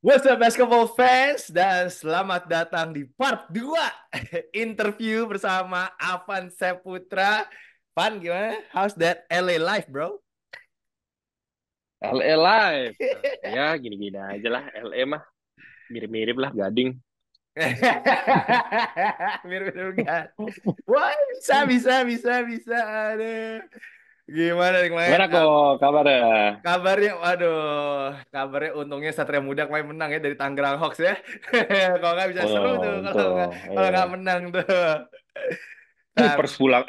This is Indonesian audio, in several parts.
What's up basketball fans dan selamat datang di part 2 interview bersama Avan Seputra. Pan gimana? How's that LA life, bro? LA life. ya, gini-gini aja lah LA mah. Mirip-mirip lah gading. Mirip-mirip gading. Wah, bisa bisa bisa bisa. Aduh. Gimana nih main? Gimana kok kabarnya? Kabarnya, waduh, kabarnya untungnya Satria Muda kemarin menang ya dari Tangerang Hawks ya. kalau nggak bisa oh, seru tuh, kalau nggak kalau nggak iya. menang tuh. Nah, Pers pulang.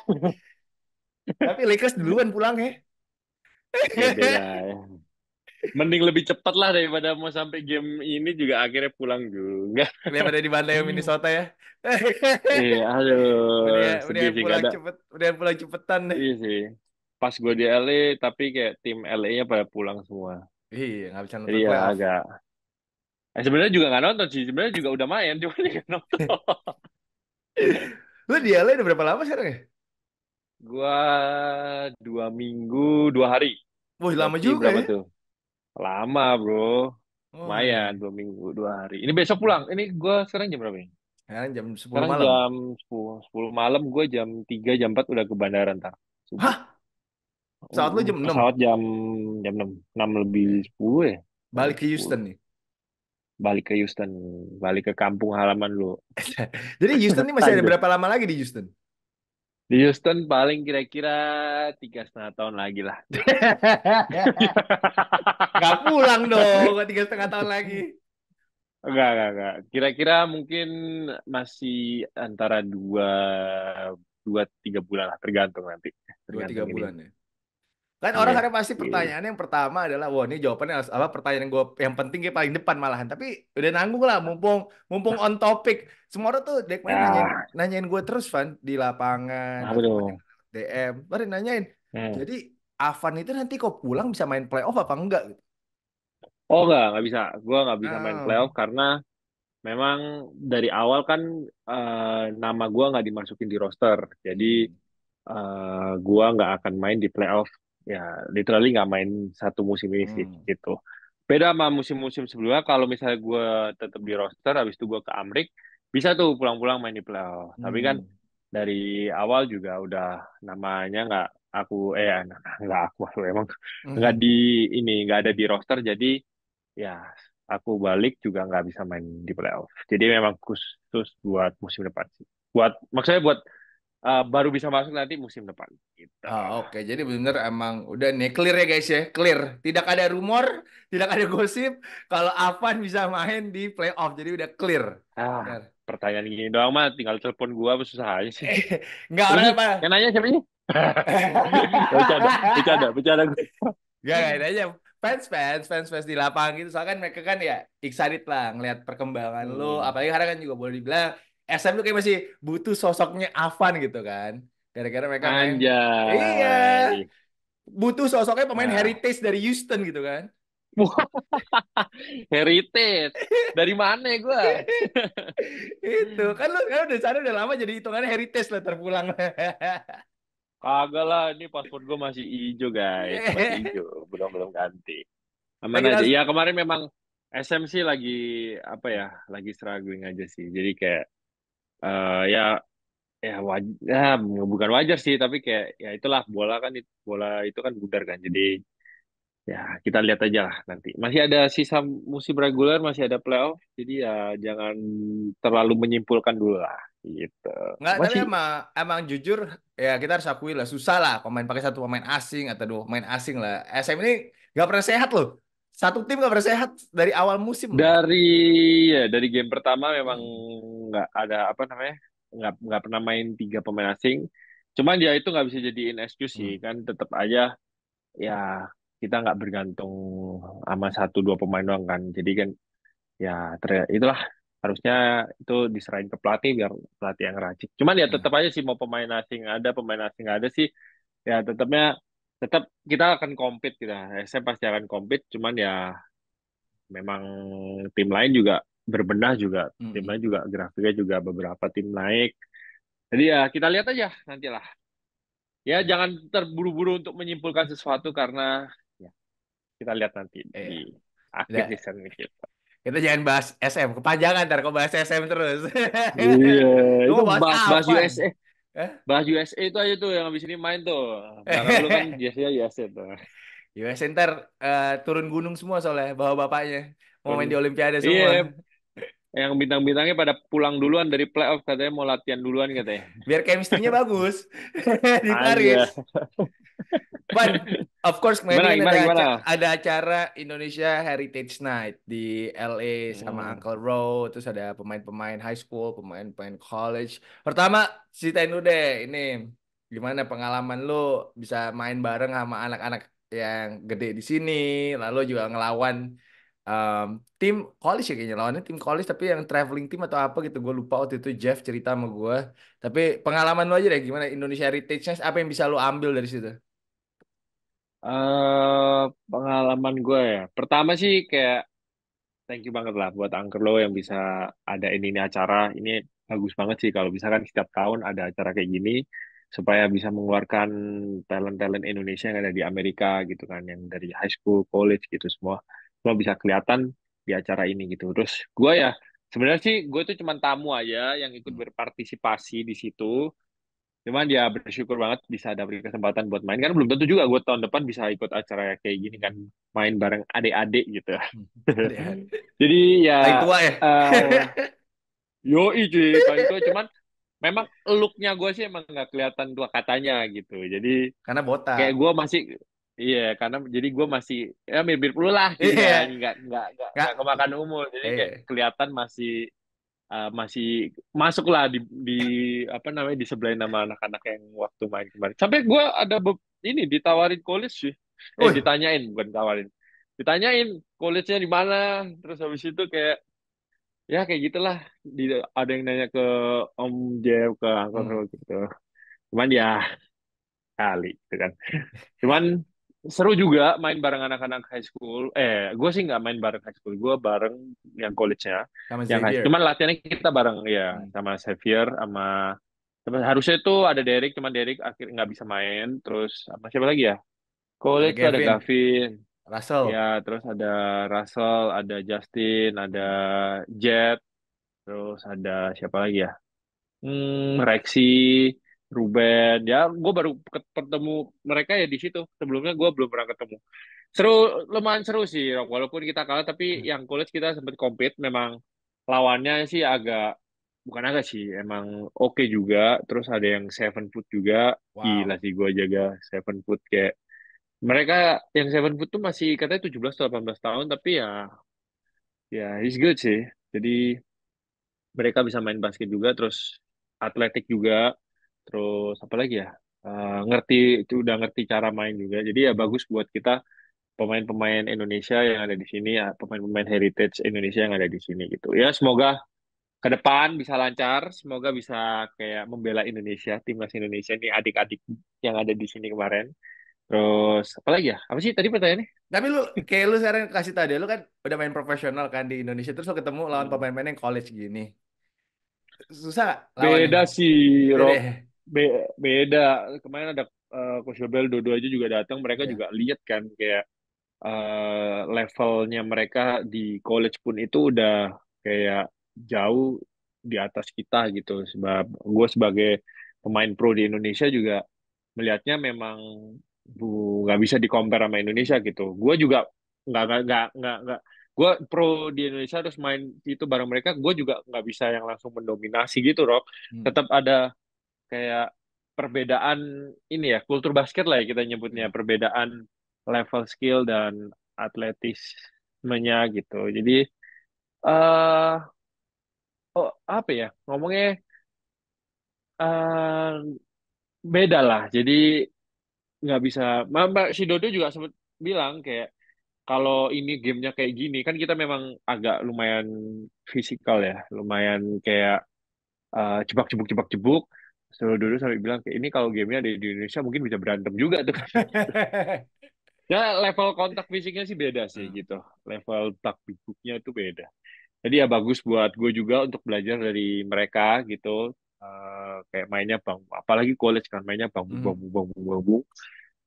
Tapi Lakers duluan pulang ya. ya, ya. Mending lebih cepat lah daripada mau sampai game ini juga akhirnya pulang juga. Daripada di bandai Minnesota ya iya, aduh. Udah, udah pulang ada. cepet, udah pulang cepetan Iya sih. Pas gue di LA, tapi kayak tim LA-nya pada pulang semua. Iya, nggak bisa nonton Iya, agak. Eh, sebenarnya juga nggak nonton sih. Sebenarnya juga udah main, cuma nggak nonton. Lu di LA udah berapa lama sekarang ya? Gua dua minggu, dua hari. Wah, lama juga berapa ya? tuh? Lama, bro. Oh. Iya. Lumayan, dua minggu, dua hari. Ini besok pulang. Ini gua sekarang jam berapa ini? Sekarang jam 10 Sekarang malam. jam 10, 10 malam gue jam 3, jam 4 udah ke bandara ntar. Subuh. Hah? Pesawat lu jam 6. Pesawat jam jam 6, 6 lebih 10 ya. Balik ke 10. Houston nih. Balik ke Houston, balik ke kampung halaman lu. Jadi Houston nih masih ada berapa lama lagi di Houston? Di Houston paling kira-kira tiga setengah tahun lagi lah. Gak pulang dong, tiga setengah tahun lagi. Enggak, enggak, enggak. Kira-kira mungkin masih antara dua dua tiga bulan lah tergantung nanti. Tergantung dua tiga ini. bulan ya. Kan iya. orang kadang pasti iya. pertanyaannya yeah. yang pertama adalah wah ini jawabannya apa pertanyaan gue yang penting kayak paling depan malahan tapi udah nanggung lah mumpung mumpung on topic semua orang tuh dek yeah. nanyain, ah. nanyain gue terus Van di lapangan nah, DM baru nanyain yeah. Hmm. jadi Avan itu nanti kok pulang bisa main playoff apa enggak gitu Oh nggak, nggak bisa. Gue nggak bisa main oh. playoff karena memang dari awal kan uh, nama gue nggak dimasukin di roster. Jadi uh, eh, gue nggak akan main di playoff. Ya literally nggak main satu musim ini sih Hmm. gitu. Beda sama musim-musim sebelumnya. Kalau misalnya gue tetap di roster, habis itu gue ke Amrik, bisa tuh pulang-pulang main di playoff. Tapi kan hmm. dari awal juga udah namanya nggak aku eh nggak aku emang nggak hmm. di ini nggak ada di roster jadi ya aku balik juga nggak bisa main di playoff. Jadi memang khusus buat musim depan sih. Buat maksudnya buat uh, baru bisa masuk nanti musim depan. Gitu. Oh, Oke, okay. jadi benar emang udah nih clear ya guys ya, clear. Tidak ada rumor, tidak ada gosip kalau Avan bisa main di playoff. Jadi udah clear. Ah, pertanyaan gini doang mah, tinggal telepon gua susah aja sih. Enggak eh, ada apa. Yang nanya siapa ini bicara bicara bicara. Gak, gak aja fans fans fans fans di lapangan gitu soalnya kan mereka kan ya excited lah ngelihat perkembangan hmm. lo apalagi karena kan juga boleh dibilang SM tuh kayak masih butuh sosoknya Avan gitu kan gara-gara mereka Anjay. Main, iya butuh sosoknya pemain nah. heritage dari Houston gitu kan heritage dari mana gue itu hmm. kan lo kan udah sana udah lama jadi hitungannya heritage lah terpulang Kagak lah, ini paspor gue masih hijau guys, masih hijau, belum belum ganti. Aman aja. Iya kemarin memang SMC lagi apa ya, lagi struggling aja sih. Jadi kayak uh, ya ya wajar, ya, bukan wajar sih, tapi kayak ya itulah bola kan bola itu kan bundar kan, jadi Ya, kita lihat aja lah nanti. Masih ada sisa musim reguler, masih ada playoff. Jadi ya jangan terlalu menyimpulkan dulu lah. Gitu. Nggak, masih... emang, emang jujur ya kita harus akui lah. Susah lah pemain pakai satu pemain asing atau dua pemain asing lah. SM ini nggak pernah sehat loh. Satu tim nggak pernah sehat dari awal musim. Dari ya dari game pertama memang nggak ada apa namanya nggak nggak pernah main tiga pemain asing. Cuman ya itu nggak bisa jadiin excuse sih hmm. kan tetap aja ya kita nggak bergantung sama satu dua pemain doang kan jadi kan ya ter itulah harusnya itu diserahin ke pelatih biar pelatih yang racik cuman ya hmm. tetap aja sih mau pemain asing ada pemain asing nggak ada sih ya tetapnya tetap kita akan compete kita saya pasti akan compete cuman ya memang tim lain juga berbenah juga mm-hmm. tim lain juga grafiknya juga beberapa tim naik jadi ya kita lihat aja nantilah ya jangan terburu-buru untuk menyimpulkan sesuatu karena kita lihat nanti iya. di akhir season ini kita kita jangan bahas SM kepanjangan ntar kok bahas SM terus iya itu bahas bahas, bahas USA eh? bahas USA itu aja tuh yang habis ini main tuh nah, karena lu kan biasanya USA tuh USA ntar uh, turun gunung semua soalnya bawa bapaknya mau main di iya. Olimpiade semua iya. yang bintang-bintangnya pada pulang duluan dari playoff katanya mau latihan duluan katanya biar chemistry-nya bagus di ah, Paris iya. But of course kemarin gimana, kan gimana, ada, gimana? Acara, ada acara Indonesia Heritage Night di LA sama hmm. Uncle Row, terus ada pemain-pemain high school, pemain-pemain college. Pertama ceritain lu deh ini gimana pengalaman lu bisa main bareng sama anak-anak yang gede di sini, lalu juga ngelawan um, tim college ya kayaknya lawannya tim college tapi yang traveling tim atau apa gitu gue lupa waktu itu Jeff cerita sama gue tapi pengalaman lo aja deh gimana Indonesia Heritage Night apa yang bisa lo ambil dari situ Eh, pengalaman gue ya. Pertama sih kayak thank you banget lah buat Angker Lo yang bisa ada ini ini acara. Ini bagus banget sih kalau misalkan setiap tahun ada acara kayak gini supaya bisa mengeluarkan talent-talent Indonesia yang ada di Amerika gitu kan yang dari high school, college gitu semua. Semua bisa kelihatan di acara ini gitu. Terus gue ya sebenarnya sih gue tuh cuma tamu aja yang ikut hmm. berpartisipasi di situ cuman ya bersyukur banget bisa dapet kesempatan buat main kan belum tentu juga gue tahun depan bisa ikut acara kayak gini kan main bareng adik-adik gitu hmm. adek-adek. jadi ya paling tua ya uh, eh, yo itu paling cuman memang looknya gue sih emang nggak kelihatan tua katanya gitu jadi karena botak kayak gue masih Iya, karena jadi gue masih ya mirip-mirip lu lah, gitu yeah. kan. nggak nggak nggak kemakan umur, jadi yeah. kayak kelihatan masih uh, masih masuklah di di apa namanya di sebelah nama anak-anak yang waktu main kemarin. Sampai gue ada ini ditawarin college sih. Eh, ditanyain bukan tawarin. Ditanyain college-nya di mana, terus habis itu kayak ya kayak gitulah di, ada yang nanya ke Om Jeff ke Angkor hmm. gitu. Cuman ya kali gitu kan. Cuman seru juga main bareng anak-anak high school. Eh, gue sih nggak main bareng high school, gue bareng yang college ya yang high, cuman latihannya kita bareng ya, hmm. sama Xavier, sama harusnya itu ada Derek, cuman Derek akhir nggak bisa main. Terus sama siapa lagi ya? College ada, ada Gavin. Russell. Ya, terus ada Russell, ada Justin, ada Jet, terus ada siapa lagi ya? Hmm, Rexy, Ruben ya gue baru ketemu mereka ya di situ sebelumnya gue belum pernah ketemu seru lumayan seru sih walaupun kita kalah tapi hmm. yang college kita sempat compete memang lawannya sih agak bukan agak sih emang oke okay juga terus ada yang seven foot juga wow. gila sih gue jaga seven foot kayak mereka yang seven foot tuh masih katanya tujuh belas atau belas tahun tapi ya ya he's good sih jadi mereka bisa main basket juga terus atletik juga terus apa lagi ya uh, ngerti itu udah ngerti cara main juga jadi ya bagus buat kita pemain-pemain Indonesia yang ada di sini ya pemain-pemain heritage Indonesia yang ada di sini gitu ya semoga ke depan bisa lancar semoga bisa kayak membela Indonesia timnas Indonesia nih adik-adik yang ada di sini kemarin terus apa lagi ya apa sih tadi pertanyaannya tapi lu kayak lu sekarang kasih tadi lu kan udah main profesional kan di Indonesia terus lu ketemu lawan hmm. pemain-pemain yang college gini susah gak? beda sih Rob ya? be beda kemarin ada uh, coach aja dua juga datang mereka yeah. juga lihat kan kayak uh, levelnya mereka di college pun itu udah kayak jauh di atas kita gitu sebab gue sebagai pemain pro di Indonesia juga melihatnya memang bu nggak bisa dikompar sama Indonesia gitu gue juga nggak nggak nggak nggak gue pro di Indonesia terus main itu bareng mereka gue juga nggak bisa yang langsung mendominasi gitu Rob hmm. tetap ada kayak perbedaan ini ya kultur basket lah ya kita nyebutnya hmm. perbedaan level skill dan atletismenya gitu jadi uh, oh apa ya ngomongnya uh, beda lah jadi nggak bisa Mbak si Dodo juga sempat bilang kayak kalau ini gamenya kayak gini kan kita memang agak lumayan fisikal ya lumayan kayak uh, cebuk cebak cebuk, cebuk. Selalu dulu sampai bilang ini kalau gamenya ada di Indonesia mungkin bisa berantem juga tuh. ya level kontak fisiknya sih beda sih hmm. gitu. Level tak bibuknya itu beda. Jadi ya bagus buat gue juga untuk belajar dari mereka gitu. Uh, kayak mainnya bang, apalagi college kan mainnya bang hmm. bang bang bang bang bang.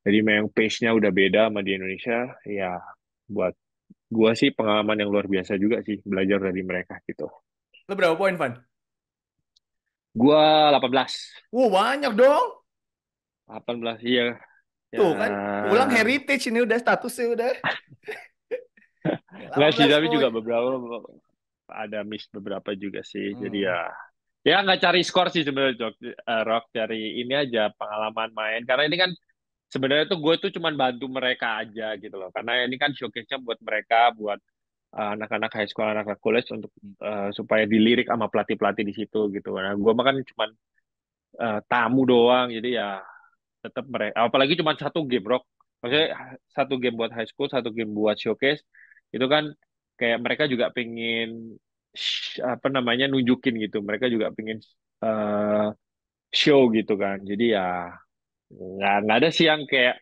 Jadi main pace-nya udah beda sama di Indonesia. Ya buat gue sih pengalaman yang luar biasa juga sih belajar dari mereka gitu. Lo berapa poin, Van? Gua 18. Wow, banyak dong. 18 iya. Ya. kan, ulang heritage ini udah statusnya udah. Enggak sih, tapi juga beberapa ada miss beberapa juga sih. Hmm. Jadi ya ya nggak cari skor sih sebenarnya eh, Rock cari ini aja pengalaman main karena ini kan sebenarnya tuh gue tuh cuman bantu mereka aja gitu loh karena ini kan showcase-nya buat mereka buat Eh, anak-anak high school, anak-anak college untuk uh, supaya dilirik sama pelatih-pelatih di situ gitu. Nah, gue makan cuma uh, eh, tamu doang, jadi ya tetap mereka. Apalagi cuma satu game rock, maksudnya satu game buat high school, satu game buat showcase. Itu kan kayak mereka juga pengen apa namanya nunjukin gitu. Mereka juga pengen uh, show gitu kan. Jadi ya nggak nggak ada sih yang kayak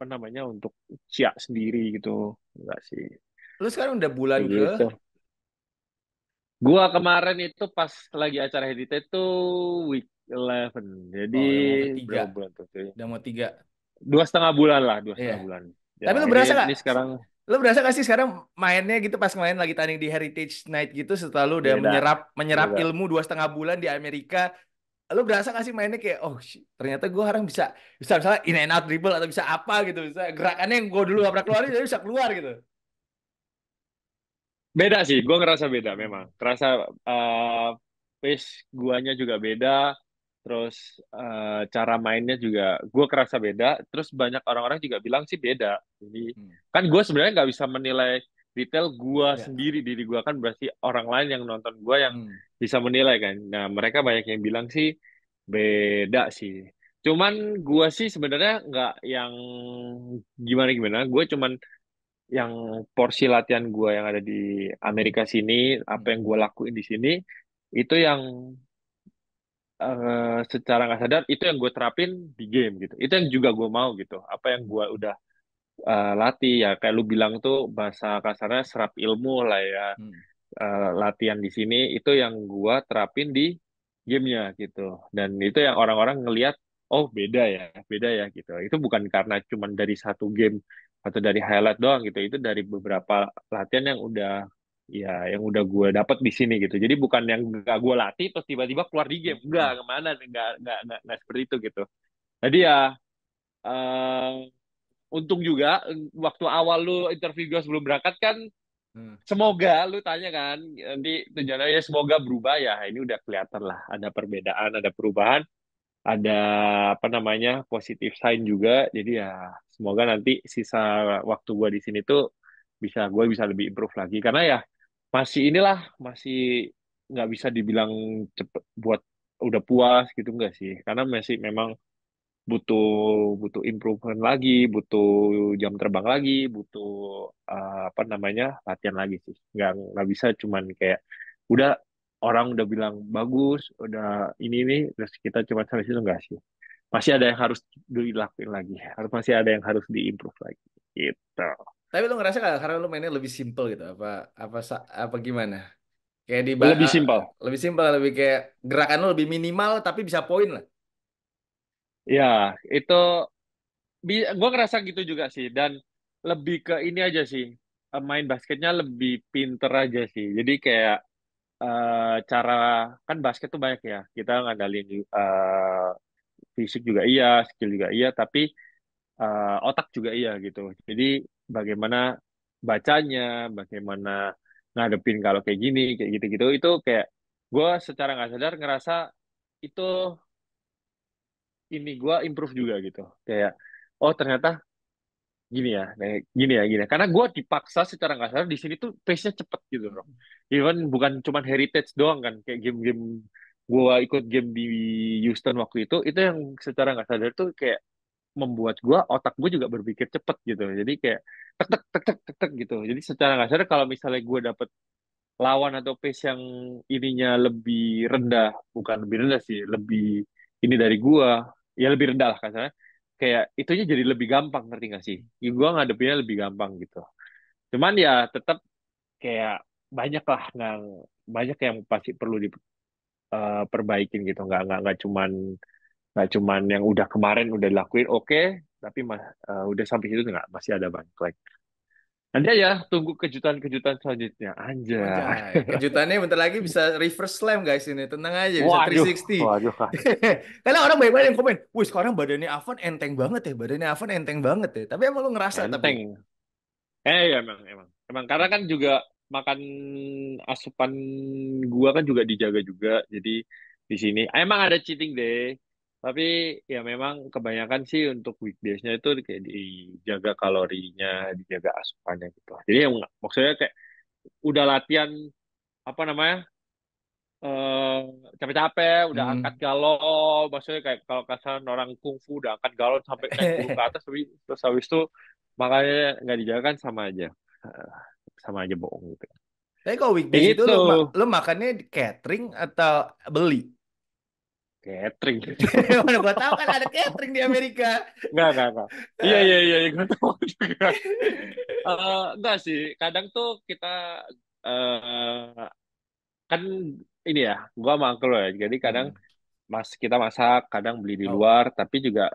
apa namanya untuk siak sendiri gitu enggak sih Lu sekarang udah bulan gitu. ke? Gua kemarin itu pas lagi acara Heritage itu week 11. Jadi oh, udah mau bulan tuh? Udah mau tiga. Dua setengah bulan lah, dua setengah yeah. bulan. Ya, Tapi lu berasa gak? nggak? sekarang Lu berasa gak sih sekarang mainnya gitu pas main lagi tanding di Heritage Night gitu setelah lu udah Beda. menyerap menyerap Beda. ilmu dua setengah bulan di Amerika lu berasa gak sih mainnya kayak oh ternyata gue orang bisa bisa misalnya in and out dribble atau bisa apa gitu bisa gerakannya yang gue dulu gak pernah keluarin jadi bisa keluar gitu beda sih gue ngerasa beda memang terasa uh, eh, pace guanya juga beda terus uh, cara mainnya juga gue kerasa beda terus banyak orang-orang juga bilang sih beda jadi hmm. kan gue sebenarnya nggak bisa menilai detail gue ya. sendiri diri gue kan berarti orang lain yang nonton gue yang hmm. bisa menilai kan nah mereka banyak yang bilang sih beda sih cuman gue sih sebenarnya nggak yang gimana gimana gue cuman yang porsi latihan gue yang ada di Amerika sini, apa yang gue lakuin di sini, itu yang uh, secara nggak sadar itu yang gue terapin di game gitu. Itu yang juga gue mau gitu. Apa yang gue udah uh, latih ya kayak lu bilang tuh bahasa kasarnya serap ilmu lah ya. Hmm. Uh, latihan di sini itu yang gue terapin di gamenya gitu. Dan itu yang orang-orang ngelihat oh beda ya, beda ya gitu. Itu bukan karena cuman dari satu game atau dari highlight doang gitu itu dari beberapa latihan yang udah ya yang udah gue dapat di sini gitu jadi bukan yang gak gue latih terus tiba-tiba keluar di game enggak hmm. kemana enggak enggak enggak, enggak seperti itu gitu jadi ya uh, untung juga eh, waktu awal lu interview gue sebelum berangkat kan hmm. semoga lu tanya kan nanti tujuannya ya semoga berubah ya ini udah kelihatan lah ada perbedaan ada perubahan ada apa namanya positif sign juga jadi ya semoga nanti sisa waktu gue di sini tuh bisa gue bisa lebih improve lagi karena ya masih inilah masih nggak bisa dibilang cepet buat udah puas gitu enggak sih karena masih memang butuh butuh improvement lagi butuh jam terbang lagi butuh uh, apa namanya latihan lagi sih nggak nggak bisa cuman kayak udah orang udah bilang bagus, udah ini nih, terus kita cuma sampai situ enggak sih? Masih ada yang harus dilakuin lagi, harus masih ada yang harus diimprove lagi. Gitu. Tapi lu ngerasa gak karena lu mainnya lebih simple gitu apa apa apa gimana? Kayak di lebih eh, simpel. Lebih simpel, lebih kayak gerakan lu lebih minimal tapi bisa poin lah. Ya, itu gue ngerasa gitu juga sih dan lebih ke ini aja sih eh, main basketnya lebih pinter aja sih jadi kayak Eh, cara kan basket tuh banyak ya, kita ngandalin, uh, eh, fisik juga iya, skill juga iya, tapi, uh, otak juga iya gitu. Jadi bagaimana bacanya, bagaimana ngadepin kalau kayak gini, kayak gitu-gitu, itu kayak gue secara nggak sadar ngerasa itu ini gue improve juga gitu. Kayak, oh ternyata gini ya, gini ya gini ya, karena gue dipaksa secara nggak sadar di sini tuh pace-nya cepet gitu loh even bukan cuman heritage doang kan kayak game-game gua ikut game di Houston waktu itu itu yang secara nggak sadar tuh kayak membuat gua otak gua juga berpikir cepet gitu jadi kayak tek tek tek tek tek, tek gitu jadi secara nggak sadar kalau misalnya gua dapet lawan atau pace yang ininya lebih rendah bukan lebih rendah sih lebih ini dari gua ya lebih rendah lah kasarnya kayak itunya jadi lebih gampang ngerti gak sih ya, gua ngadepinnya lebih gampang gitu cuman ya tetap kayak banyak lah nggak banyak yang pasti perlu diperbaikin eh, gitu nggak nggak nggak cuman nggak cuman yang udah kemarin udah dilakuin oke okay, tapi mas, uh, udah sampai situ nggak masih ada banyak like nanti ya tunggu kejutan-kejutan selanjutnya aja kejutannya bentar lagi bisa reverse slam guys ini tenang aja bisa waduh, 360 waduh, waduh. karena orang banyak banget yang komen wih sekarang badannya Avan enteng banget ya badannya Avan enteng banget ya tapi emang lo ngerasa enteng tapi... eh ya, emang emang emang karena kan juga makan asupan gua kan juga dijaga juga jadi di sini ah, emang ada cheating deh tapi ya memang kebanyakan sih untuk weekdaysnya itu kayak dijaga kalorinya dijaga asupannya gitu jadi yang maksudnya kayak udah latihan apa namanya eh, capek-capek udah hmm. angkat galon maksudnya kayak kalau kasar orang kungfu udah angkat galon sampai naik ke atas tapi terus habis itu makanya nggak dijaga kan sama aja sama aja bohong gitu. Tapi kalau weekdays itu, itu lo, lo makannya catering atau beli? catering. Mana gue tahu kan ada catering di Amerika. Enggak, enggak, enggak. Iya, eh. iya, iya, iya, gue tahu juga. uh, sih, kadang tuh kita uh, kan ini ya, gue sama uncle ya. Jadi kadang hmm. mas kita masak, kadang beli di oh. luar, tapi juga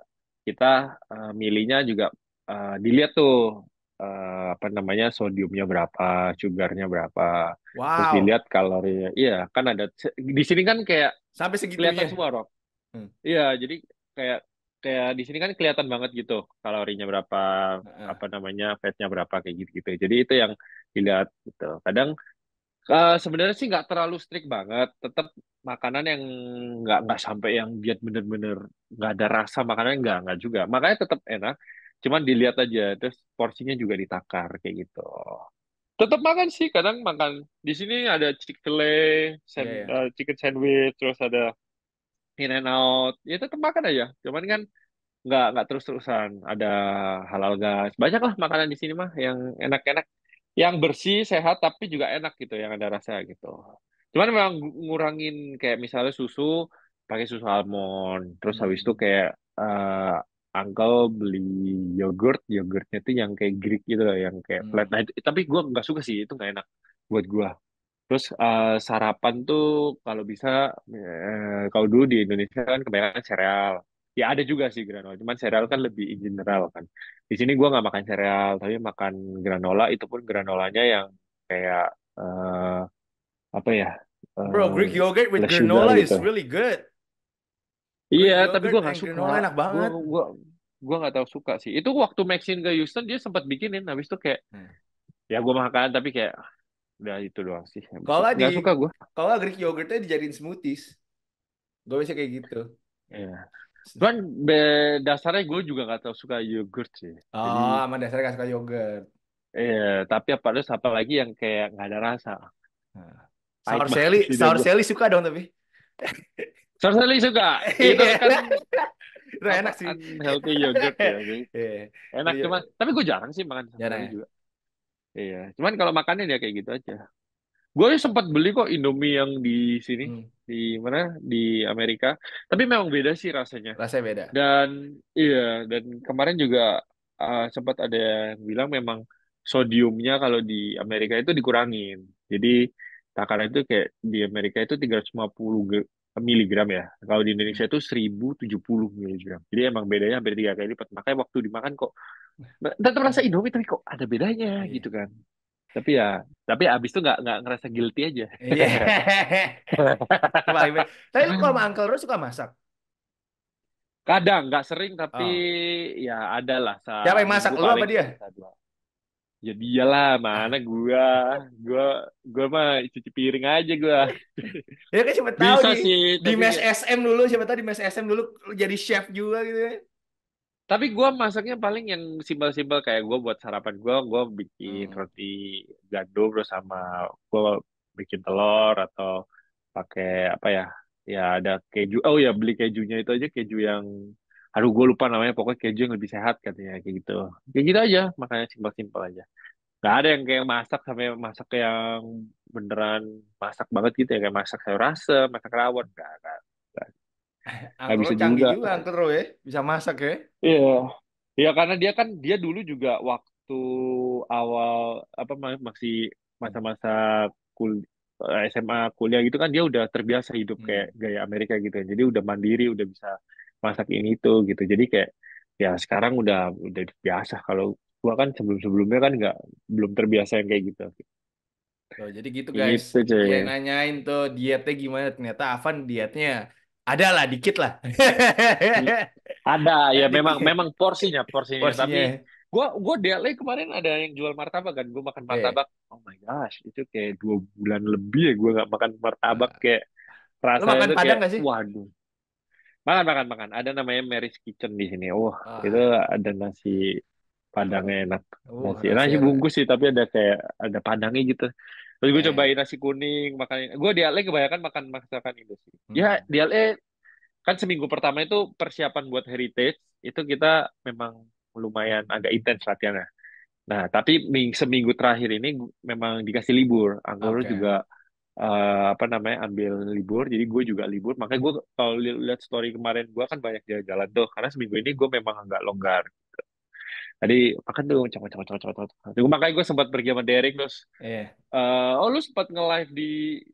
kita uh, milihnya juga uh, dilihat tuh uh, apa namanya sodiumnya berapa, sugarnya berapa. Wow. Terus dilihat kalorinya. Iya, kan ada di sini kan kayak sampai segitu kelihatan semua, Rob. Hmm. Iya, jadi kayak kayak di sini kan kelihatan banget gitu kalorinya berapa, uh. apa namanya fatnya berapa kayak gitu-gitu. Jadi itu yang dilihat gitu. Kadang uh, sebenarnya sih nggak terlalu strict banget, tetap makanan yang nggak nggak sampai yang diet bener-bener nggak ada rasa makanan nggak nggak juga. Makanya tetap enak cuman dilihat aja terus porsinya juga ditakar kayak gitu tetap makan sih kadang makan di sini ada chicken iya, fillet iya. yeah, yeah. uh, chicken sandwich terus ada in and out ya tetap makan aja cuman kan nggak nggak terus terusan ada halal gas banyak lah makanan di sini mah yang enak enak yang bersih sehat tapi juga enak gitu yang ada rasa gitu cuman memang ngurangin kayak misalnya susu pakai susu almond terus habis itu hmm. kayak uh, uncle beli yogurt yogurtnya tuh yang kayak Greek gitu loh yang kayak hmm. flat nah tapi gue nggak suka sih itu nggak enak buat gue terus uh, sarapan tuh kalau bisa eh, kalau dulu di Indonesia kan kebanyakan sereal ya ada juga sih granola cuman sereal kan lebih in general kan di sini gue nggak makan sereal tapi makan granola itu pun granolanya yang kayak uh, apa ya bro Greek eh, yogurt with granola is gitu. really good Iya, iya, tapi gue gak suka. enak banget. Gue gue nggak tahu suka sih. Itu waktu Maxine ke Houston dia sempat bikinin, habis itu kayak hmm. ya gue makan tapi kayak udah ya itu doang sih. Kalau di suka gue. Kalau Greek yogurtnya dijadiin smoothies, gue bisa kayak gitu. Iya. Cuman dasarnya gue juga gak tau suka yogurt sih. Oh, Jadi, sama dasarnya gak suka yogurt. Iya, tapi apa terus apa lagi yang kayak nggak ada rasa. hmm. Sour jelly, sour jelly suka dong tapi. Certainly suka. Iya. Itu kan itu enak sih. Healthy yogurt ya. yeah. Enak yeah. cuman, tapi gue jarang sih makan jarang ya? juga. Iya, cuman kalau makannya ya kayak gitu aja. Gue sempat beli kok Indomie yang di sini, hmm. di mana? Di Amerika. Tapi memang beda sih rasanya. Rasanya beda. Dan iya, dan kemarin juga uh, sempat ada yang bilang memang sodiumnya kalau di Amerika itu dikurangin. Jadi takaran itu kayak di Amerika itu 350 miligram ya. Kalau di Indonesia itu 1070 miligram. Jadi emang bedanya hampir tiga kali lipat. Makanya waktu dimakan kok tetap rasa Indomie tapi kok ada bedanya iya, iya. gitu kan. Tapi ya, tapi abis itu nggak nggak ngerasa guilty aja. Iya. Yeah. tapi lu kalau sama Uncle suka masak? Kadang, nggak sering tapi oh. ya ada lah. Siapa yang masak? Lu apa dia? Dua ya dialah mana gua gua gua mah cuci piring aja gua ya kan siapa tahu Bisa di, sih, di tapi... mes ya. SM dulu siapa tahu di mes SM dulu jadi chef juga gitu ya tapi gua masaknya paling yang simpel-simpel kayak gua buat sarapan gua gua bikin hmm. roti gandum terus sama gua bikin telur atau pakai apa ya ya ada keju oh ya beli kejunya itu aja keju yang aduh gue lupa namanya pokoknya keju yang lebih sehat katanya kayak gitu kayak gitu aja makanya simpel-simpel aja nggak ada yang kayak masak sampai masak yang beneran masak banget gitu ya kayak masak sayur rasa masak rawon nggak nggak nggak bisa canggih juga, juga Angkro ya bisa masak ya iya yeah. iya karena dia kan dia dulu juga waktu awal apa masih masa-masa kul eh, SMA kuliah gitu kan dia udah terbiasa hidup kayak hmm. gaya Amerika gitu ya. Jadi udah mandiri, udah bisa masak ini tuh gitu jadi kayak ya sekarang udah udah biasa kalau gua kan sebelum sebelumnya kan nggak belum terbiasa yang kayak gitu loh jadi gitu guys gitu, cuy. dia nanyain tuh dietnya gimana ternyata Avan dietnya ada lah dikit lah iya. ada ya memang memang porsinya porsinya, porsinya. tapi gua gua DLA kemarin ada yang jual martabak kan gua makan iya. martabak oh my gosh itu kayak dua bulan lebih ya gua nggak makan martabak ah. kayak rasanya makan padang kayak, gak sih? Waduh, Makan, makan, makan. Ada namanya Mary's Kitchen di sini. Wah, oh, ah. itu ada nasi padangnya enak. Uh, nasi, nasi, nasi bungkus sih, tapi ada kayak ada padangnya gitu. Terus gue iya, iya. cobain nasi kuning, makan. Gue di LA kebanyakan makan masakan Indo sih. Ya, hmm. Ya di LA kan seminggu pertama itu persiapan buat heritage itu kita memang lumayan agak intens latihannya. Nah, tapi seminggu terakhir ini memang dikasih libur. Anggur okay. juga uh, apa namanya ambil libur jadi gue juga libur makanya gue kalau lihat story kemarin gue kan banyak jalan-jalan tuh karena seminggu ini gue memang agak longgar tadi makan tuh cowok cowok cowok cowok cowok makanya gue sempat pergi sama Derek terus yeah. Iya. uh, oh lu sempat nge live di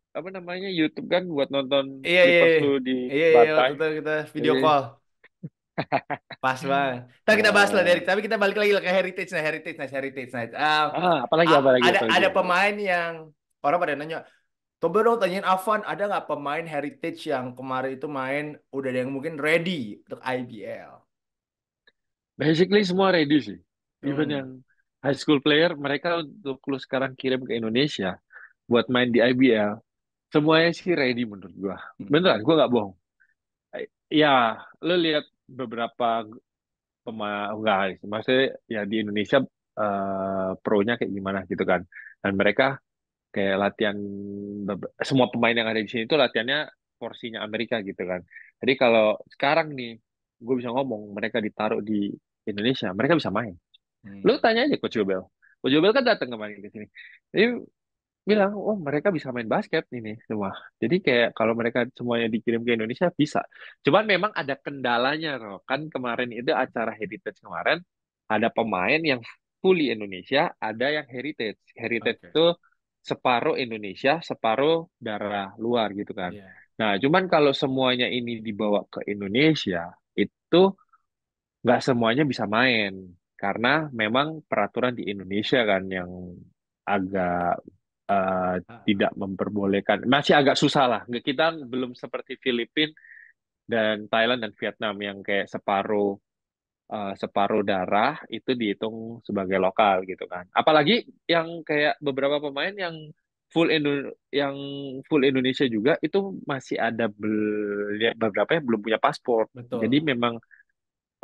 apa namanya YouTube kan buat nonton iya, yeah, iya, iya, lu di iya, yeah, Iya, waktu itu kita iya, video yeah. call Pas banget. Tapi kita bahas lah Derek. Eh. Tapi kita balik lagi ke heritage nah heritage nah heritage nah. Uh, ah, apalagi, apalagi, ada apalagi. ada pemain yang orang pada nanya, Coba dong tanyain Avan, ada nggak pemain heritage yang kemarin itu main udah ada yang mungkin ready untuk IBL? Basically semua ready sih. Even hmm. yang high school player mereka untuk lu sekarang kirim ke Indonesia buat main di IBL, semuanya sih ready menurut gua. Hmm. Beneran, gua nggak bohong. Ya, lu lihat beberapa pemain enggak, maksudnya ya di Indonesia uh, pro-nya kayak gimana gitu kan. Dan mereka kayak latihan semua pemain yang ada di sini itu latihannya porsinya Amerika gitu kan. Jadi kalau sekarang nih gue bisa ngomong mereka ditaruh di Indonesia, mereka bisa main. Hmm. Lu tanya aja Coach Jobel. Coach Jobel kan datang kemarin ke sini. Jadi bilang, oh mereka bisa main basket ini semua. Jadi kayak kalau mereka semuanya dikirim ke Indonesia bisa. Cuman memang ada kendalanya loh. Kan kemarin itu acara heritage kemarin ada pemain yang fully Indonesia, ada yang heritage. Heritage okay. itu separuh Indonesia, separuh darah luar gitu kan. Yeah. Nah, cuman kalau semuanya ini dibawa ke Indonesia, itu nggak semuanya bisa main karena memang peraturan di Indonesia kan yang agak uh, tidak memperbolehkan masih agak susah lah kita belum seperti Filipina dan Thailand dan Vietnam yang kayak separuh uh, separuh darah itu dihitung sebagai lokal gitu kan. Apalagi yang kayak beberapa pemain yang full Indo yang full Indonesia juga itu masih ada beberapa yang belum punya paspor. Betul. Jadi memang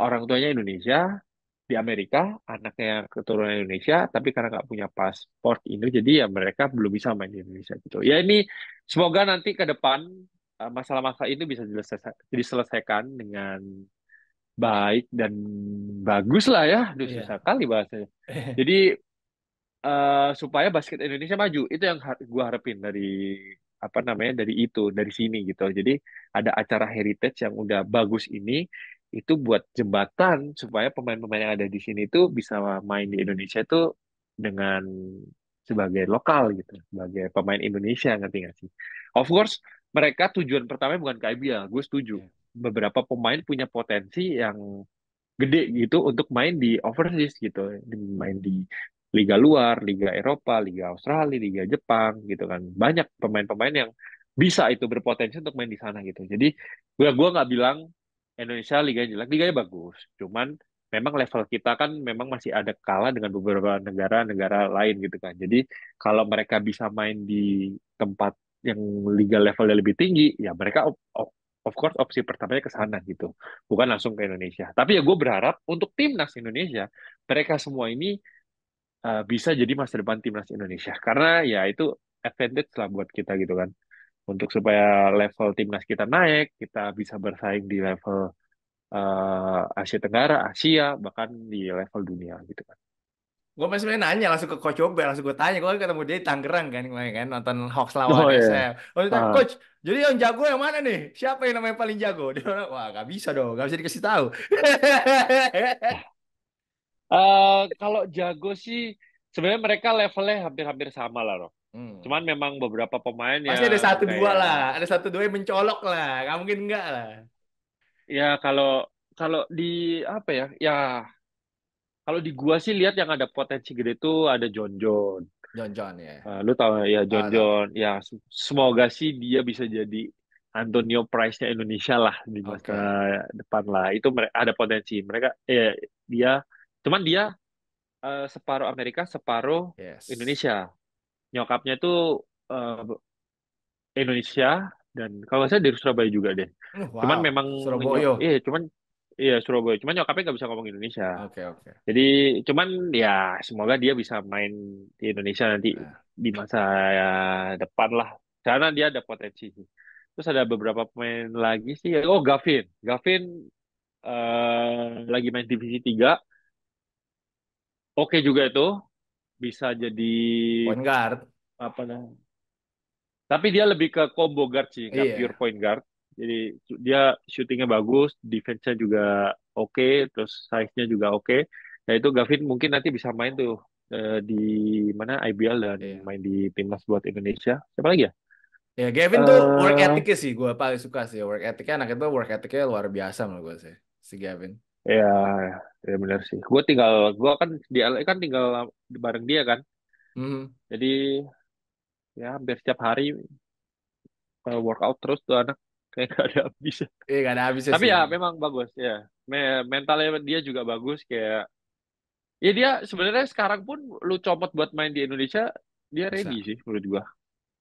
orang tuanya Indonesia di Amerika, anaknya keturunan Indonesia, tapi karena nggak punya paspor Indo, jadi ya mereka belum bisa main di Indonesia gitu. Ya ini semoga nanti ke depan eh, masalah-masalah itu bisa diselesaikan dengan baik dan bagus lah ya. Duh, yeah. Iya. kali bahasanya. Jadi uh, supaya basket Indonesia maju itu yang har gue harapin dari apa namanya dari itu dari sini gitu. Jadi ada acara heritage yang udah bagus ini itu buat jembatan supaya pemain-pemain yang ada di sini itu bisa main di Indonesia itu dengan sebagai lokal gitu, sebagai pemain Indonesia ngerti gak sih? Of course mereka tujuan pertama bukan ke IBL, gue setuju. Yeah beberapa pemain punya potensi yang gede gitu untuk main di overseas gitu, main di liga luar, liga Eropa, liga Australia, liga Jepang gitu kan. Banyak pemain-pemain yang bisa itu berpotensi untuk main di sana gitu. Jadi gue gua nggak bilang Indonesia liga jelek, liganya bagus. Cuman memang level kita kan memang masih ada kalah dengan beberapa negara-negara lain gitu kan. Jadi kalau mereka bisa main di tempat yang liga levelnya lebih tinggi, ya mereka of course opsi pertamanya ke sana gitu, bukan langsung ke Indonesia. Tapi ya gue berharap untuk timnas Indonesia mereka semua ini uh, bisa jadi masa depan timnas Indonesia karena ya itu advantage lah buat kita gitu kan, untuk supaya level timnas kita naik, kita bisa bersaing di level uh, Asia Tenggara, Asia bahkan di level dunia gitu kan gue masih nanya langsung ke coach Obe langsung gue tanya gue kan ketemu dia di Tangerang kan kemarin kan nonton Hawks lawan oh, SM iya. Oh, ah. coach jadi yang jago yang mana nih siapa yang namanya paling jago dia bilang wah gak bisa dong gak bisa dikasih tahu uh, kalau jago sih sebenarnya mereka levelnya hampir-hampir sama lah loh hmm. cuman memang beberapa pemain pasti ada satu kayak... dua lah ada satu dua yang mencolok lah gak mungkin enggak lah ya kalau kalau di apa ya ya kalau di gua sih lihat yang ada potensi gede tuh ada John John. John John ya. Uh, lu tahu ya John John. Ya, ah, ya semoga sih dia bisa jadi Antonio Price-nya Indonesia lah di masa okay. depan lah. Itu ada potensi. Mereka eh dia cuman dia uh, separuh Amerika, separuh yes. Indonesia. Nyokapnya itu uh, eh, Indonesia dan kalau saya dari Surabaya juga deh. Wow. Cuman memang Surabaya. Iya, cuman Iya Surabaya. Cuman nyokapnya nggak bisa ngomong Indonesia. Oke oke. Jadi cuman ya semoga dia bisa main di Indonesia nanti nah. di masa ya, depan lah. Karena dia ada potensi. Terus ada beberapa pemain lagi sih. Oh Gavin. Gavin uh, lagi main divisi tiga. Oke okay juga itu. Bisa jadi point guard. Apa nah? Tapi dia lebih ke combo guard sih, nggak iya. pure point guard. Jadi dia syutingnya bagus, defense-nya juga oke, okay, terus size-nya juga oke. Okay. Nah itu Gavin mungkin nanti bisa main tuh uh, di mana IBL dan yeah. main di timnas buat Indonesia. Siapa lagi ya? Ya yeah, Gavin uh, tuh eh. work ethicnya sih gue paling suka sih work ethicnya anak itu work ethicnya luar biasa menurut gue sih si Gavin. Ya, yeah, ya benar sih. Gue tinggal, gue kan di LA kan tinggal bareng dia kan. Mm -hmm. Jadi ya hampir setiap hari eh, workout terus tuh anak kayak gak ada habisnya. Iya, gak ada habisnya Tapi sih. ya memang bagus, ya. Mentalnya dia juga bagus, kayak... Ya dia sebenarnya sekarang pun lu copot buat main di Indonesia, dia bisa. ready sih menurut gua.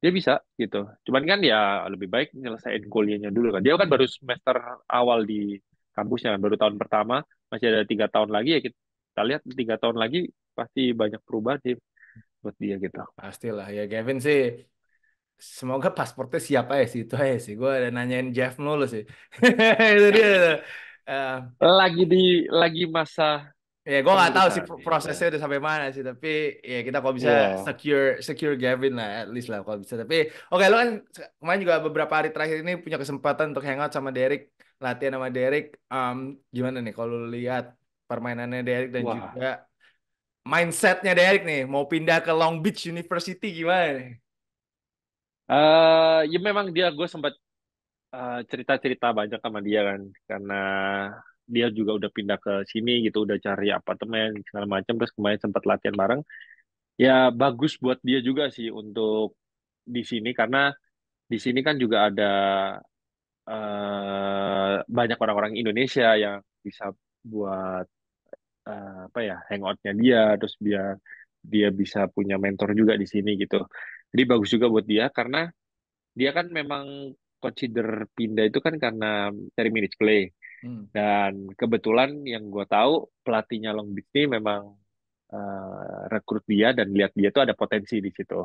Dia bisa, gitu. Cuman kan ya lebih baik nyelesain kuliahnya dulu kan. Dia kan baru semester awal di kampusnya, kan, baru tahun pertama, masih ada tiga tahun lagi ya kita lihat tiga tahun lagi pasti banyak perubahan sih buat dia gitu. Pastilah ya Kevin sih semoga pasportnya siap ya? aja sih itu aja sih gue ada nanyain Jeff mulu sih itu dia uh, lagi di lagi masa ya gue nggak tahu sih prosesnya ya. udah sampai mana sih tapi ya kita kalau bisa yeah. secure secure Gavin lah at least lah kalau bisa tapi oke okay, lo kan kemarin juga beberapa hari terakhir ini punya kesempatan untuk hangout sama Derek latihan sama Derek um, gimana nih kalau lihat permainannya Derek dan Wah. juga mindsetnya Derek nih mau pindah ke Long Beach University gimana nih Uh, ya memang dia gue sempat uh, cerita-cerita banyak sama dia kan karena dia juga udah pindah ke sini gitu udah cari apartemen segala macam terus kemarin sempat latihan bareng ya bagus buat dia juga sih untuk di sini karena di sini kan juga ada uh, banyak orang-orang Indonesia yang bisa buat uh, apa ya hangoutnya dia terus biar dia bisa punya mentor juga di sini gitu jadi bagus juga buat dia karena dia kan memang consider pindah itu kan karena dari minutes play. Hmm. Dan kebetulan yang gue tahu pelatihnya Long Beach ini memang uh, rekrut dia dan lihat dia tuh ada potensi di situ.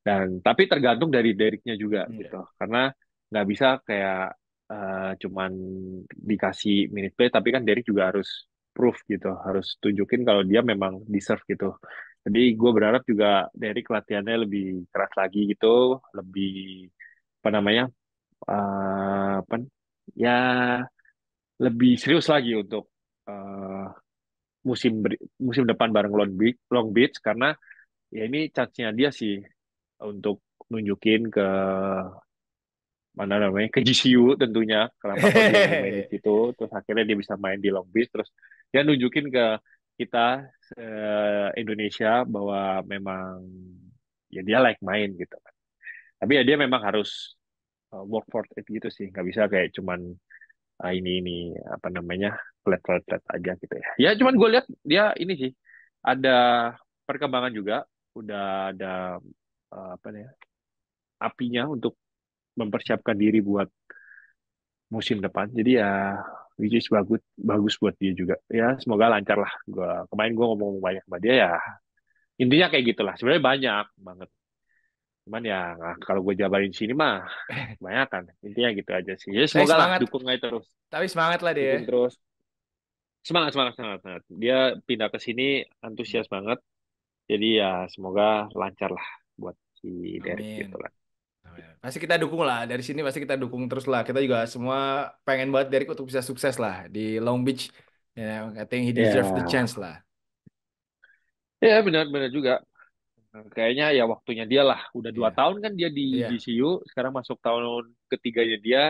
Dan tapi tergantung dari Deriknya juga hmm. gitu. Karena nggak bisa kayak uh, cuman dikasih minutes play tapi kan Derik juga harus proof gitu, harus tunjukin kalau dia memang deserve gitu. Jadi gue berharap juga Derek latihannya lebih keras lagi gitu, lebih apa namanya, uh, apa, ya lebih serius lagi untuk uh, musim musim depan bareng Long Beach, Long Beach karena ya ini chance-nya dia sih untuk nunjukin ke mana namanya ke GCU tentunya kenapa dia main di situ terus akhirnya dia bisa main di Long Beach terus dia nunjukin ke kita uh, Indonesia bahwa memang ya dia like main gitu kan tapi ya dia memang harus uh, work for it gitu sih nggak bisa kayak cuman uh, ini ini apa namanya flat flat flat aja gitu ya ya cuman gue lihat dia ini sih ada perkembangan juga udah ada uh, apa ya apinya untuk mempersiapkan diri buat musim depan jadi ya which is bagus bagus buat dia juga ya semoga lancar lah gua kemarin gue ngomong banyak sama dia ya intinya kayak gitulah sebenarnya banyak banget cuman ya nah, kalau gue jabarin sini mah banyak kan intinya gitu aja sih ya, semoga lah dukung aja terus tapi semangat lah dia dukung terus semangat semangat semangat semangat dia pindah ke sini antusias banget jadi ya semoga lancar lah buat si Derek gitu lah Oh, iya. pasti kita dukung lah dari sini pasti kita dukung terus lah kita juga semua pengen banget Derek untuk bisa sukses lah di Long Beach ya yeah, I think he ya. deserve yeah. the chance lah ya yeah, benar-benar juga eh, kayaknya ya waktunya dia lah udah dua yeah. tahun kan dia di yeah. GCU sekarang masuk tahun ketiganya dia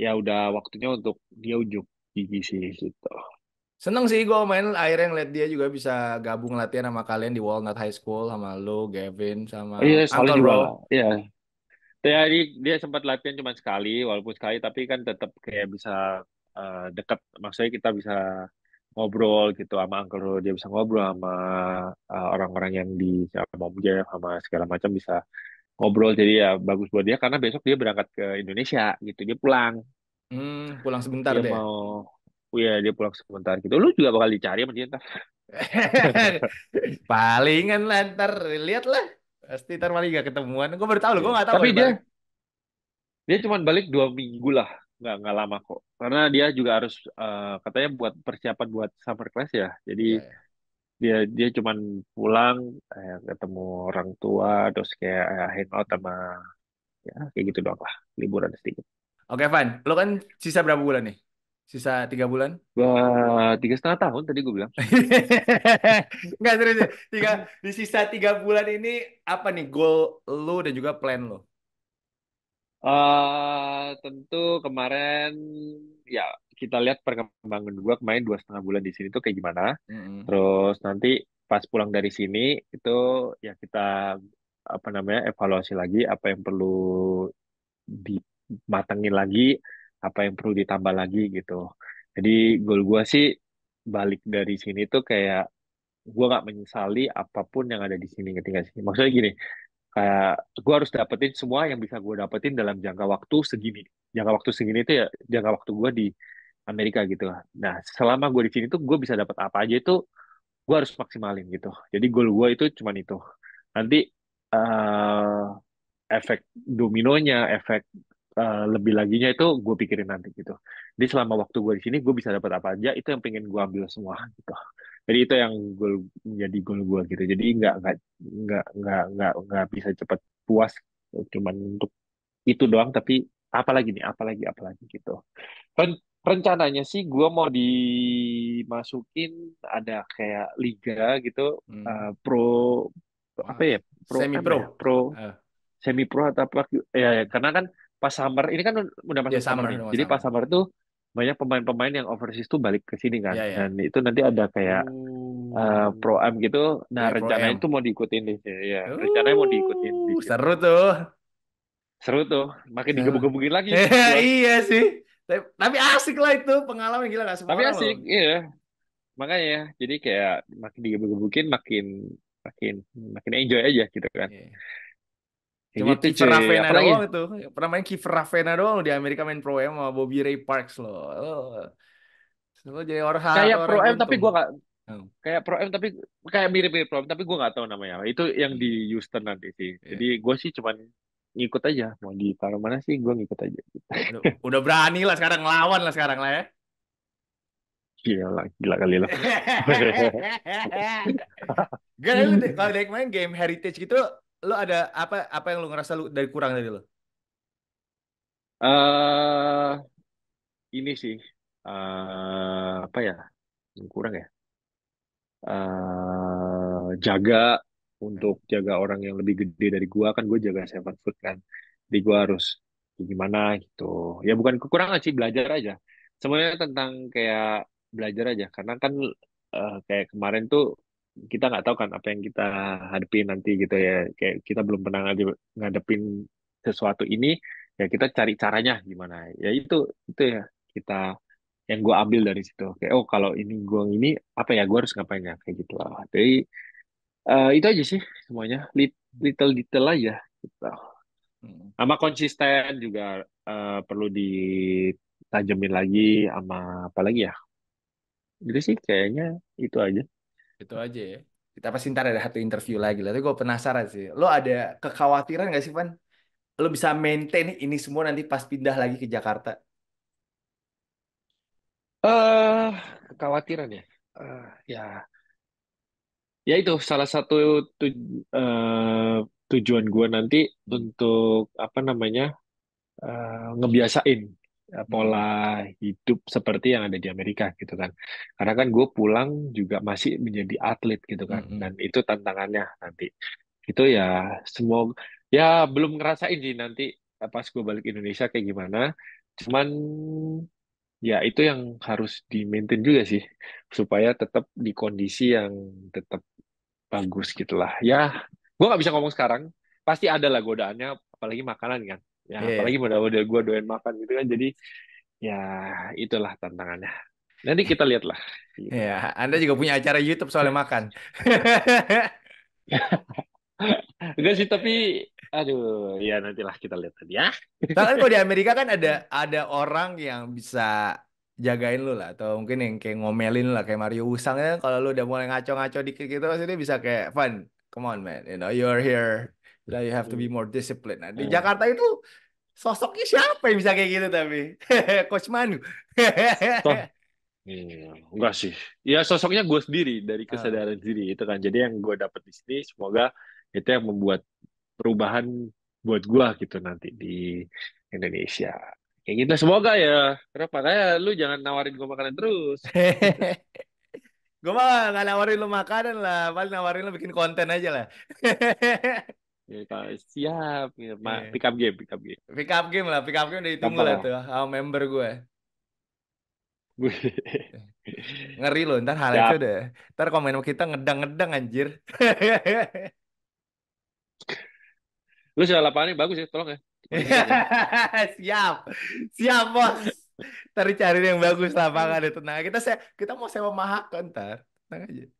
ya udah waktunya untuk dia ujung di GCU gitu Seneng sih gue main akhirnya ngeliat dia juga bisa gabung latihan sama kalian di Walnut High School sama lo, Gavin sama Iya, yeah, soalnya juga. Iya. Yeah. Ya, dia, dia sempat latihan cuma sekali, walaupun sekali, tapi kan tetap kayak bisa uh, eh, dekat. Maksudnya kita bisa ngobrol gitu sama Uncle dia bisa ngobrol sama orang eh, orang-orang yang di sama Om Jeff, sama segala macam bisa ngobrol. Jadi ya bagus buat dia karena besok dia berangkat ke Indonesia gitu, dia pulang. Hmm, pulang sebentar dia deh. Mau, ya dia pulang sebentar gitu. Lu juga bakal dicari sama dia ntar. Palingan ntar lihatlah. Pasti ntar paling gak ketemuan. Gue baru tahu loh, gue iya. gak tahu. Tapi dia balik. dia cuma balik dua minggu lah, nggak nggak lama kok. Karena dia juga harus uh, katanya buat persiapan buat summer class ya. Jadi yeah. Iya. dia dia cuma pulang eh, ketemu orang tua, terus kayak eh, hangout sama ya kayak gitu doang lah, liburan sedikit. Oke, okay, Van, lo kan sisa berapa bulan nih? Sisa tiga bulan? Wah, tiga setengah tahun tadi gue bilang. Enggak serius. Tiga, di sisa tiga bulan ini apa nih goal lo dan juga plan lo? Uh, eh, tentu kemarin ya kita lihat perkembangan gue kemarin dua setengah bulan di sini tuh kayak gimana. Mm -hmm. Terus nanti pas pulang dari sini itu ya kita apa namanya evaluasi lagi apa yang perlu dimatengin lagi apa yang perlu ditambah lagi gitu. Jadi goal gue sih balik dari sini tuh kayak gue nggak menyesali apapun yang ada di sini ketika sini. Maksudnya gini, kayak gue harus dapetin semua yang bisa gue dapetin dalam jangka waktu segini. Jangka waktu segini itu ya jangka waktu gue di Amerika gitu Nah selama gue di sini tuh gue bisa dapat apa aja itu gue harus maksimalin gitu. Jadi goal gue itu cuman itu. Nanti uh, efek dominonya, efek Eh, lebih lagi nya itu gue pikirin nanti gitu. Jadi selama waktu gue di sini gue bisa dapat apa aja itu yang pengen gue ambil semua gitu. Jadi itu yang goal menjadi goal gue gitu. Jadi nggak nggak nggak nggak nggak nggak bisa cepat puas cuman untuk itu doang tapi apa lagi nih apalagi apalagi gitu. Ren rencananya sih gue mau dimasukin ada kayak liga gitu hmm. uh, pro apa eh, ya pro semi pro ya? pro uh. semi pro atau apa ya, ya karena kan pas summer ini kan udah masuk yeah, summer, summer jadi pas summer tuh banyak pemain-pemain yang overseas tuh balik ke sini kan yeah, yeah. dan itu nanti ada kayak uh, pro am gitu nah yeah, rencananya tuh mau diikutin nih ya uh, rencananya mau diikutin di seru tuh seru tuh makin nah. digebuk-gebukin lagi iya sih tapi, asik lah itu pengalaman gila gak semua tapi asik loh. iya makanya jadi kayak makin digebuk-gebukin makin makin makin enjoy aja gitu kan yeah. Cuma gitu, kiper Ravena apa doang itu. Pernah main Kiefer Ravena doang di Amerika main pro M sama Bobby Ray Parks loh. Lo, eh, lo jadi orang kayak pro M tapi gue gak hmm. kayak pro M tapi kayak mirip-mirip pro M tapi gue gak tahu namanya. Itu yang di hmm. Houston nanti sih. Yeah. Jadi gue sih cuman ngikut aja mau di taruh mana sih gue ngikut aja. Udah, udah berani lah sekarang lawan lah sekarang lah ya. Gila, gila kali lah. Gak, kalau dari main game heritage gitu, lo ada apa apa yang lo ngerasa lo dari kurang dari lo? Uh, ini sih uh, apa ya kurang ya? Uh, jaga untuk jaga orang yang lebih gede dari gua kan gue jaga seven foot kan, di gua harus gimana gitu. Ya bukan kekurangan sih belajar aja. Semuanya tentang kayak belajar aja karena kan uh, kayak kemarin tuh kita nggak tahu kan apa yang kita hadapi nanti gitu ya kayak kita belum pernah ngadepin sesuatu ini ya kita cari caranya gimana ya itu itu ya kita yang gue ambil dari situ kayak oh kalau ini gue ini apa ya gue harus ngapain ya kayak gitu lah jadi uh, itu aja sih semuanya little detail aja gitu hmm. sama konsisten juga uh, perlu ditajemin lagi sama apa lagi ya jadi gitu sih kayaknya itu aja itu aja ya. Kita pasti ntar ada satu interview lagi lah. Tapi gue penasaran sih. Lo ada kekhawatiran gak sih, Van? Lo bisa maintain ini semua nanti pas pindah lagi ke Jakarta? Eh, uh, kekhawatiran ya. Uh, ya, ya itu salah satu tuj uh, tujuan gue nanti untuk apa namanya uh, ngebiasain Eh, hmm. pola hidup seperti yang ada di Amerika gitu kan. Karena kan gue pulang juga masih menjadi atlet gitu kan. Mm -hmm. Dan itu tantangannya nanti. Itu ya semua ya belum ngerasain sih nanti eh, pas gue balik Indonesia kayak gimana. Cuman ya itu yang harus di maintain juga sih supaya tetap di kondisi yang tetap bagus gitulah. Ya gue nggak bisa ngomong sekarang. Pasti ada lah godaannya apalagi makanan kan ya yeah. Iya. apalagi udah udah gue doain makan gitu kan jadi ya itulah tantangannya nanti kita lihat lah gitu. ya anda juga punya acara YouTube soal makan enggak sih tapi aduh ya nantilah kita lihat tadi ya kan kalau di Amerika kan ada ada orang yang bisa jagain lu lah atau mungkin yang kayak ngomelin lah kayak Mario Usang kan kalau lu udah mulai ngaco-ngaco dikit gitu pasti dia bisa kayak fun come on man you know you're here lah you have to be hmm. more disciplined. Nah, di hmm. Jakarta itu sosoknya siapa yang bisa kayak gitu tapi Coach Manu. Iya, enggak sih. Ya sosoknya gue sendiri dari ah. kesadaran uh. diri itu kan. Jadi yang gue dapet di sini semoga itu yang membuat perubahan buat gue gitu nanti di Indonesia. Kayak gitu semoga ya. Karena makanya lu jangan nawarin gue makanan terus. gue mah gak nawarin lu makanan lah. Paling nawarin lu bikin konten aja lah. Ya, siap, gitu. ya, yeah. pick up game, pick up game. Pick up game lah, pick up game udah itu lah tuh sama member gue. Ngeri loh, ntar hal itu deh Ntar komen kita ngedang-ngedang anjir. Lu sudah lapangannya bagus ya, tolong ya. ya. siap, siap bos. Ntar cari yang bagus lapangan itu. Nah, kita se kita mau sewa mahak ntar. Tenang aja.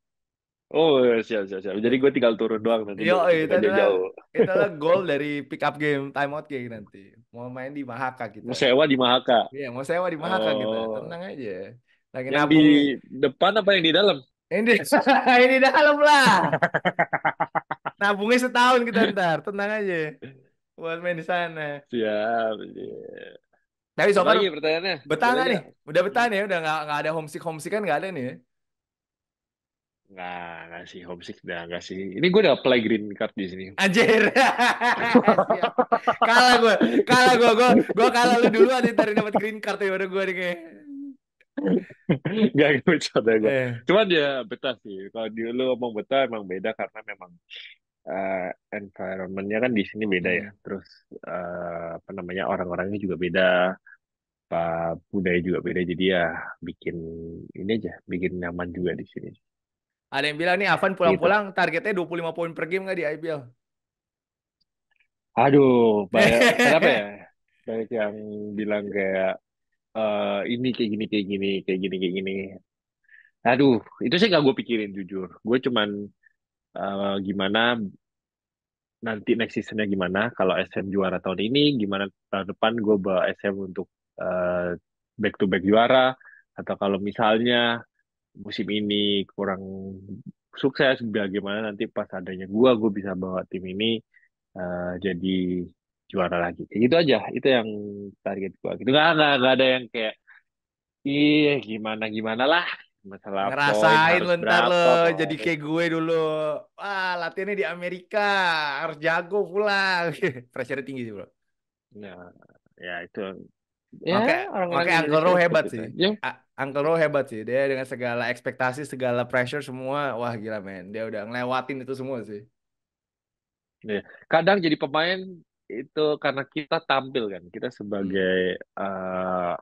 Oh iya, siap siap siap. Jadi gue tinggal turun doang nanti. Yo itu adalah jauh. itu adalah goal dari pick up game time out game nanti. Mau main di Mahaka kita. Mau sewa di Mahaka. Iya mau sewa di Mahaka oh. kita. Tenang aja. Lagi yang nabung. di depan apa yang di dalam? Ini di, dalam lah. Nabungnya setahun kita ntar. Tenang aja. Buat main di sana. Siap. Yeah. Tapi so far, lagi pertanyaannya. Betah nih? Udah betah nih, ya. udah nggak ada homesick homesick kan nggak ada nih. Ya? Nggak, nggak sih homesick dah, nggak sih. Ini gue udah play green card di sini. Anjir. kalah gue, kalah gue, gue, gue kalah lu duluan ntar dapat green card ya gue nih kayak. Gak gue coba gue. Eh. Cuman ya betah sih. Kalau di lu ngomong betah emang beda karena memang uh, environmentnya kan di sini beda ya. Hmm. Terus uh, apa namanya orang-orangnya juga beda. Pak budaya juga beda jadi ya bikin ini aja bikin nyaman juga di sini ada yang bilang nih Avan gitu. pulang-pulang targetnya 25 poin per game nggak di IPL? Aduh, banyak, kenapa ya? Banyak yang bilang kayak uh, ini kayak gini kayak gini kayak gini kayak gini. Aduh, itu sih gak gue pikirin jujur. Gue cuman uh, gimana nanti next seasonnya gimana. Kalau SM juara tahun ini, gimana tahun depan gue bawa SM untuk uh, back to back juara. Atau kalau misalnya musim ini kurang sukses bagaimana nanti pas adanya gua gua bisa bawa tim ini uh, jadi juara lagi kayak gitu aja itu yang target gua gitu nggak nggak, nggak ada yang kayak iya gimana gimana lah masalah ngerasain lo ntar lo jadi kayak gue dulu wah latihannya di Amerika harus jago pulang pressure tinggi sih bro nah ya itu Ya, Oke, orang okay, Uncle Ro hebat sih. Ya. Uncle Ro hebat sih. Dia dengan segala ekspektasi, segala pressure semua, wah gila men. Dia udah ngelewatin itu semua sih. Ya. Kadang jadi pemain itu karena kita tampil kan, kita sebagai uh,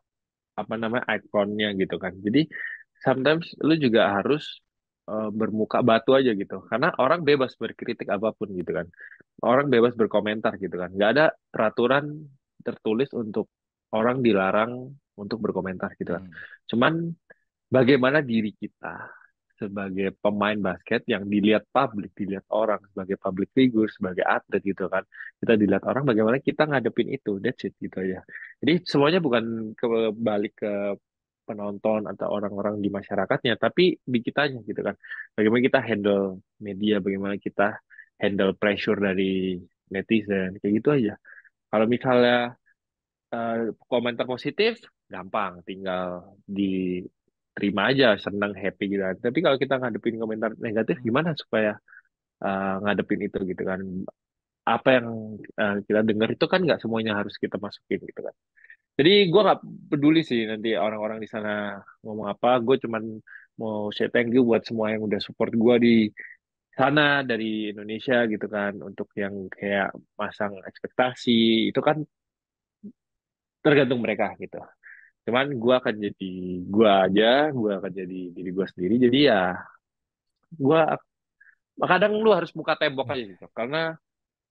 apa namanya ikonnya gitu kan. Jadi sometimes lu juga harus eh, bermuka batu aja gitu karena orang bebas berkritik apapun gitu kan orang bebas berkomentar gitu kan nggak ada peraturan tertulis untuk orang dilarang untuk berkomentar gitu kan. Hmm. Cuman bagaimana diri kita sebagai pemain basket yang dilihat publik, dilihat orang sebagai public figure, sebagai atlet gitu kan. Kita dilihat orang bagaimana kita ngadepin itu, that's it gitu ya. Jadi semuanya bukan kebalik ke penonton atau orang-orang di masyarakatnya, tapi di kita aja gitu kan. Bagaimana kita handle media, bagaimana kita handle pressure dari netizen, kayak gitu aja. Kalau misalnya uh, komentar positif gampang tinggal diterima aja senang happy gitu tapi kalau kita ngadepin komentar negatif hmm. gimana supaya uh, ngadepin itu gitu kan apa yang uh, kita dengar itu kan nggak semuanya harus kita masukin gitu kan jadi gue nggak peduli sih nanti orang-orang di sana ngomong apa gue cuman mau say thank you buat semua yang udah support gue di sana dari Indonesia gitu kan untuk yang kayak masang ekspektasi itu kan tergantung mereka gitu cuman gue akan jadi gue aja gue akan jadi diri gue sendiri jadi ya gue kadang lu harus muka tembok aja gitu karena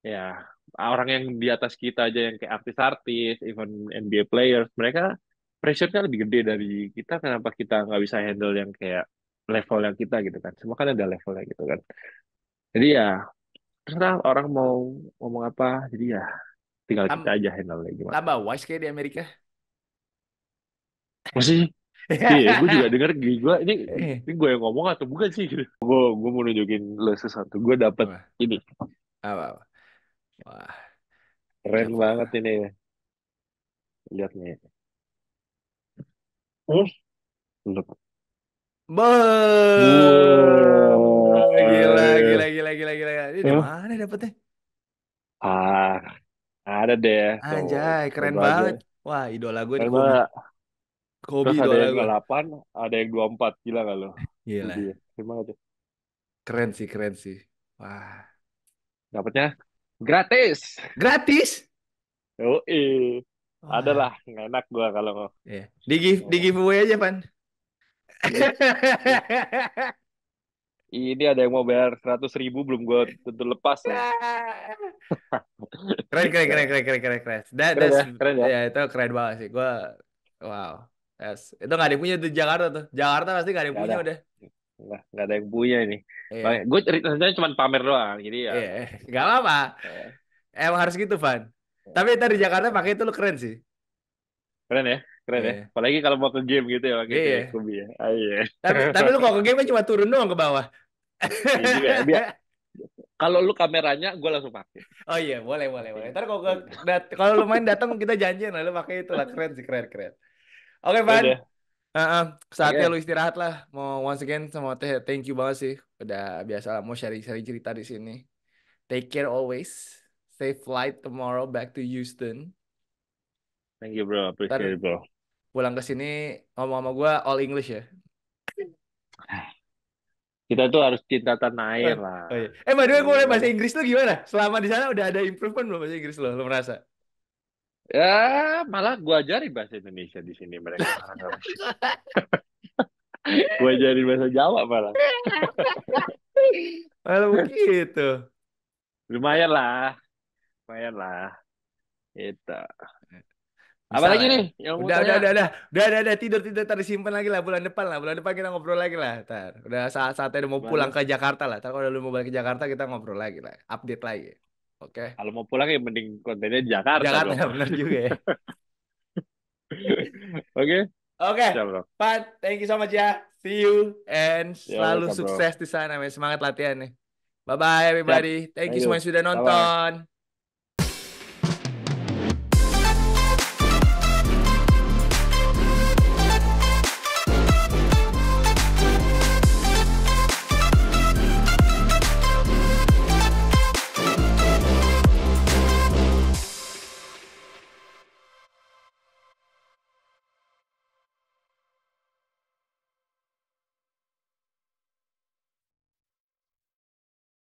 ya orang yang di atas kita aja yang kayak artis-artis even NBA players mereka pressure-nya lebih gede dari kita kenapa kita nggak bisa handle yang kayak level yang kita gitu kan semua kan ada levelnya gitu kan jadi ya terserah orang mau ngomong apa jadi ya tinggal Tam kita aja handle gimana tambah wise kayak di Amerika masih iya gue juga denger gue ini iya. ini gue yang ngomong atau bukan sih gue gue mau nunjukin lo sesuatu gue dapet apa? ini apa, apa? wah keren apa? banget ini lihat nih hmm Be wow. gila, gila, gila, gila, gila. Ini mana dapetnya? Ada deh. Tuh. Anjay, keren Coba banget. Aja. Wah, idola gue keren nih Kobe. Kobe Terus idola ada yang gue. 8, ada yang 24. Gila gak lo? Gila. Ya. Terima kasih. Keren sih, keren sih. Wah. Dapatnya gratis. Gratis? Yoi. Wah. Adalah, nggak enak gua kalau. Iya. Yeah. Di, give, di giveaway aja, Pan. Yeah. ini ada yang mau bayar seratus ribu belum gue tentu lepas ya. keren keren keren keren keren keren keren That, keren, ya? keren ya? ya itu keren banget sih gue wow yes. itu gak ada yang punya tuh Jakarta tuh Jakarta pasti gak ada yang gak punya udah nggak gak ada yang punya ini yeah. gue ceritanya cuma pamer doang jadi ya iya, nggak Gak apa-apa yeah. emang harus gitu Van yeah. tapi tadi Jakarta pakai itu lo keren sih keren ya Keren yeah. ya. Iya. Apalagi kalau mau ke game gitu ya pakai yeah. Iya. Kubi ya. Ah, yeah. Tapi, tapi lu kalau ke game kan cuma turun doang ke bawah. Iya ya. kalau lu kameranya gue langsung pakai. Oh iya, boleh boleh boleh. Ntar kalau iya. kalau lu main datang kita janjian lah lu pakai itu lah keren sih keren keren. Oke, okay, Van. Uh, uh, saatnya okay. lu istirahat lah. Mau once again sama teh thank you banget sih. Udah biasa lah mau sharing-sharing cerita di sini. Take care always. Safe flight tomorrow back to Houston. Thank you bro, appreciate it bro pulang ke sini ngomong sama gue all English ya. Kita tuh harus cinta tanah air oh, lah. Oh, iya. Eh, by the way, gue bahasa iya. Inggris tuh gimana? Selama di sana udah ada improvement belum bahasa Inggris lo? Lo merasa? Ya, malah gue ajarin bahasa Indonesia di sini mereka. gue ajarin bahasa Jawa malah. malah begitu. Lumayan lah. Lumayan lah. Itu. Misalnya. Apa lagi ya. nih? Yang udah, udah, udah, udah, udah, udah, udah, tidur, tidur, tadi simpen lagi lah bulan depan lah, bulan depan kita ngobrol lagi lah, Ntar. Udah saat saatnya udah mau Baru. pulang ke Jakarta lah, Ntar kalau udah mau balik ke Jakarta kita ngobrol lagi lah, update lagi, oke? Okay. Kalau mau pulang ya mending kontennya di Jakarta. Jakarta dong. bener juga ya. oke. Oke, okay. Pat, thank you so much ya. See you and selalu Yo, sukses di sana, Semangat latihan nih. Bye bye everybody. Thank, thank you semua yang sudah nonton. Bye -bye.